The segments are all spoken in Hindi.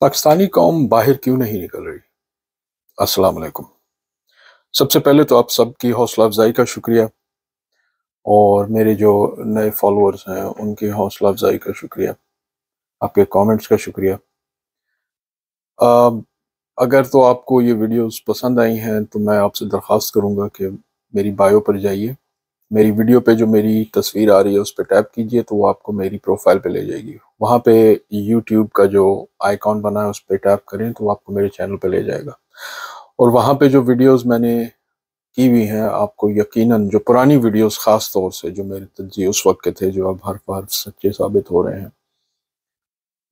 पाकिस्तानी कौम बाहर क्यों नहीं निकल रही अस्सलाम वालेकुम सबसे पहले तो आप सबकी हौसला अफजाई का शुक्रिया और मेरे जो नए फॉलोअर्स हैं उनकी हौसला अफजाई का शुक्रिया आपके कमेंट्स का शुक्रिया आ, अगर तो आपको ये वीडियोस पसंद आई हैं तो मैं आपसे दरख्वास्त करूँगा कि मेरी बायो पर जाइए मेरी वीडियो पे जो मेरी तस्वीर आ रही है उस पर टैप कीजिए तो वो आपको मेरी प्रोफाइल पे ले जाएगी वहाँ पे यूट्यूब का जो आइकॉन बना है उस पर टैप करें तो आपको मेरे चैनल पे ले जाएगा और वहाँ पे जो वीडियोस मैंने की हुई हैं आपको यकीनन जो पुरानी वीडियोस ख़ास तौर से जो मेरे तजी उस वक्त के थे जो अब हर बार सच्चे साबित हो रहे हैं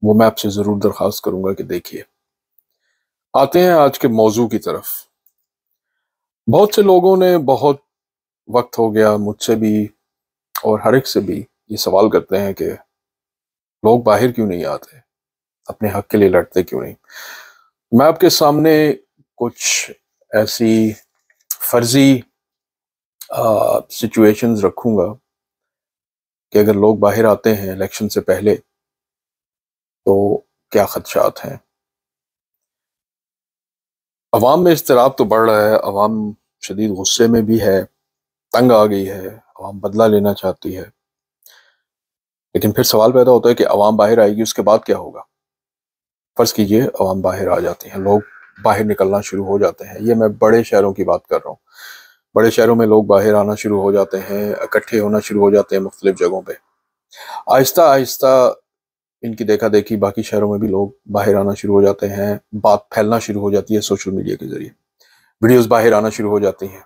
वो मैं आपसे ज़रूर दरख्वास्त करूँगा कि देखिए आते हैं आज के मौजू की तरफ बहुत से लोगों ने बहुत वक्त हो गया मुझसे भी और हर एक से भी ये सवाल करते हैं कि लोग बाहर क्यों नहीं आते अपने हक के लिए लड़ते क्यों नहीं मैं आपके सामने कुछ ऐसी फर्जी सिचुएशंस रखूंगा कि अगर लोग बाहर आते हैं इलेक्शन से पहले तो क्या खदशात हैं अवाम में इसतराब तो बढ़ रहा है अवाम शदीद गुस्से में भी है तंग आ गई है अवाम बदला लेना चाहती है लेकिन फिर सवाल पैदा होता है कि आवाम बाहर आएगी उसके बाद क्या होगा फ़र्ज़ कीजिए आवाम बाहर आ जाते हैं लोग बाहर निकलना शुरू हो जाते हैं ये मैं बड़े शहरों की बात कर रहा हूँ बड़े शहरों में लोग बाहर आना शुरू हो जाते हैं इकट्ठे होना शुरू हो जाते हैं मुख्तलिफ जगहों पर आहिस्ता आहिस्ता इनकी देखा देखी बाकी शहरों में भी लोग बाहर आना शुरू हो जाते हैं बात फैलना शुरू हो जाती है सोशल मीडिया के ज़रिए वीडियोज़ बाहर आना शुरू हो जाती हैं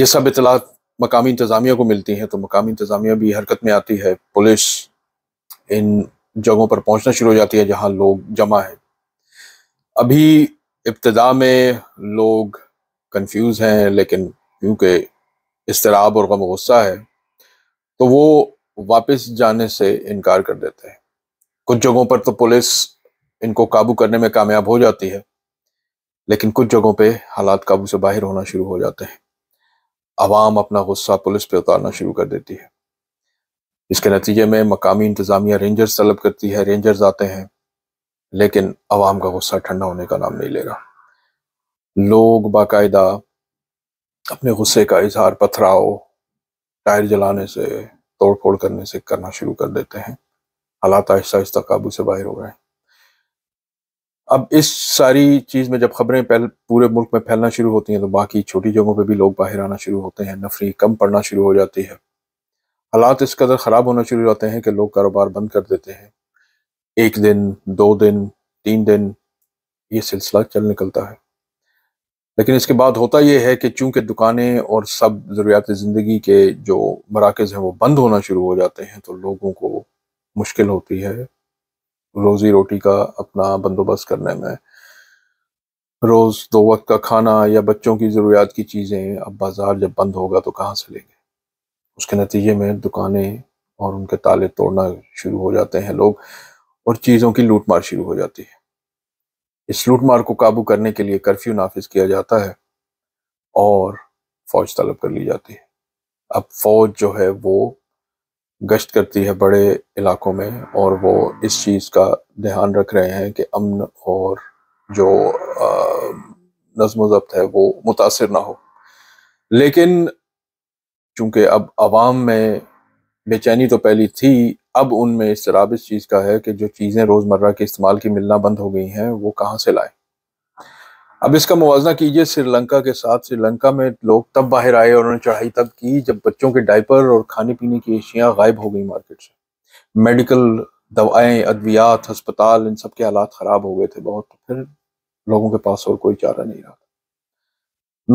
ये सब इतलात मकामी इंतज़ामिया को मिलती हैं तो मकामी इंतज़ामिया भी हरकत में आती है पुलिस इन जगहों पर पहुंचना शुरू हो जाती है जहां लोग जमा है अभी इब्तदा में लोग कंफ्यूज हैं लेकिन क्योंकि इसतराब और गम गुस्सा है तो वो वापस जाने से इनकार कर देते हैं कुछ जगहों पर तो पुलिस इनको काबू करने में कामयाब हो जाती है लेकिन कुछ जगहों पे हालात काबू से बाहर होना शुरू हो जाते हैं आवाम अपना गुस्सा पुलिस पर उतारना शुरू कर देती है इसके नतीजे में मकामी इंतज़ामिया रेंजर्स तलब करती है रेंजर्स आते हैं लेकिन आवाम का गुस्सा ठंडा होने का नाम नहीं लेगा लोग बाकायदा अपने गुस्से का इजहार पथराव टायर जलाने से तोड़ फोड़ करने से करना शुरू कर देते हैं हालात आहिस्ता आहिस्ता काबू से बाहर हो गए हैं अब इस सारी चीज़ में जब खबरें पहले पूरे मुल्क में फैलना शुरू होती हैं तो बाकी छोटी जगहों पे भी लोग बाहर आना शुरू होते हैं नफरी कम पड़ना शुरू हो जाती है हालात इस कदर ख़राब होना शुरू हो जाते हैं कि लोग कारोबार बंद कर देते हैं एक दिन दो दिन तीन दिन ये सिलसिला चल निकलता है लेकिन इसके बाद होता यह है कि चूंकि दुकानें और सब ज़रूरियात ज़िंदगी के जो मराकज़ हैं वो बंद होना शुरू हो जाते हैं तो लोगों को मुश्किल होती है रोज़ी रोटी का अपना बंदोबस्त करने में रोज़ दो वक्त का खाना या बच्चों की ज़रूरियात की चीज़ें अब बाज़ार जब बंद होगा तो कहाँ से लेंगे उसके नतीजे में दुकानें और उनके ताले तोड़ना शुरू हो जाते हैं लोग और चीज़ों की लूट मार शुरू हो जाती है इस लूट मार को काबू करने के लिए कर्फ्यू नाफिज किया जाता है और फौज तलब कर ली जाती है अब फौज जो है वो गश्त करती है बड़े इलाकों में और वो इस चीज़ का ध्यान रख रहे हैं कि अमन और जो नज़म ज़ब्त है वो मुतासर ना हो लेकिन चूँकि अब आवाम में बेचैनी तो पहली थी अब उनमें शराब इस चीज़ का है कि जो चीज़ें रोज़मर्रा के इस्तेमाल की मिलना बंद हो गई हैं वो कहाँ से लाएं अब इसका मुवजना कीजिए श्रीलंका के साथ श्रीलंका में लोग तब बाहर आए और उन्होंने चढ़ाई तब की जब बच्चों के डायपर और खाने पीने की अशियाँ गायब हो गई मार्केट से मेडिकल दवाएं अद्वियात अस्पताल इन सब के हालात ख़राब हो गए थे बहुत तो फिर लोगों के पास और कोई चारा नहीं रहा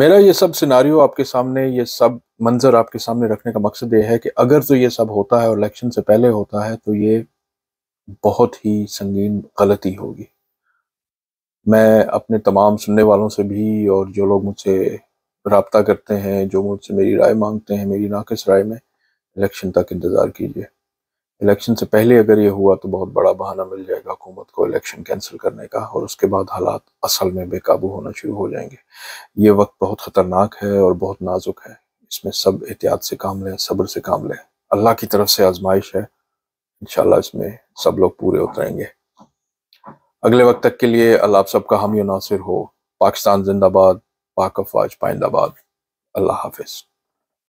मेरा ये सब सिनारियो आपके सामने ये सब मंजर आपके सामने रखने का मकसद ये है कि अगर तो ये सब होता है और इलेक्शन से पहले होता है तो ये बहुत ही संगीन गलती होगी मैं अपने तमाम सुनने वालों से भी और जो लोग मुझसे रबता करते हैं जो मुझसे मेरी राय मांगते हैं मेरी नाकस राय में इलेक्शन तक इंतज़ार कीजिए इलेक्शन से पहले अगर ये हुआ तो बहुत बड़ा बहाना मिल जाएगा हुकूमत को इलेक्शन कैंसिल करने का और उसके बाद हालात असल में बेकाबू होना शुरू हो जाएंगे ये वक्त बहुत ख़तरनाक है और बहुत नाजुक है इसमें सब एहतियात से काम लें सब्र से काम लें अल्लाह की तरफ से आजमाइश है इन इसमें सब लोग पूरे उतरेंगे अगले वक्त तक के लिए अल्लाह आप सबका हम नासिर हो पाकिस्तान जिंदाबाद पाक अफवाज पाइंदाबाद अल्लाह हाफिज़